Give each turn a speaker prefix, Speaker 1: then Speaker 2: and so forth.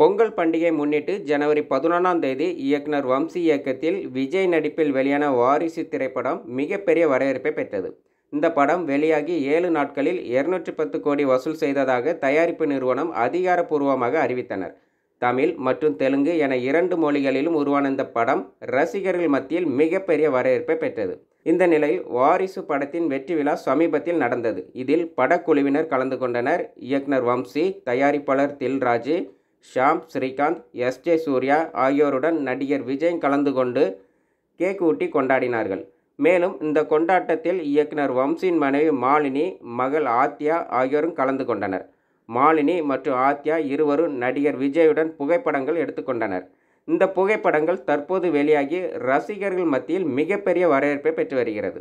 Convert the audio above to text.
Speaker 1: பொங்கல் பண்டிகை முன்னிட்டு ஜனவரி பதினொன்றாம் தேதி இயக்குனர் வம்சி இயக்கத்தில் விஜய் நடிப்பில் வெளியான வாரிசு திரைப்படம் மிகப்பெரிய வரவேற்பை பெற்றது இந்த படம் வெளியாகி ஏழு நாட்களில் இருநூற்றி பத்து கோடி வசூல் செய்ததாக தயாரிப்பு நிறுவனம் அதிகாரப்பூர்வமாக அறிவித்தனர் தமிழ் மற்றும் தெலுங்கு என இரண்டு மொழிகளிலும் உருவான இந்த படம் ரசிகர்கள் மத்தியில் மிகப்பெரிய வரவேற்பை பெற்றது இந்த நிலையில் வாரிசு படத்தின் வெற்றி விழா சமீபத்தில் நடந்தது இதில் படக்குழுவினர் கலந்து கொண்டனர் இயக்குனர் வம்சி தயாரிப்பாளர் தில்ராஜு ஷாம் ஸ்ரீகாந்த் எஸ் ஜே சூர்யா ஆகியோருடன் நடிகர் விஜய் கலந்து கொண்டு கேக் ஊட்டி கொண்டாடினார்கள் மேலும் இந்த கொண்டாட்டத்தில் இயக்குனர் வம்சின் மனைவி மாலினி மகள் ஆத்யா ஆகியோரும் கலந்து கொண்டனர் மாலினி மற்றும் ஆத்யா இருவரும் நடிகர் விஜயுடன் புகைப்படங்கள் எடுத்துக்கொண்டனர் இந்த புகைப்படங்கள் தற்போது வெளியாகி ரசிகர்கள் மத்தியில் மிகப்பெரிய வரவேற்பை பெற்று வருகிறது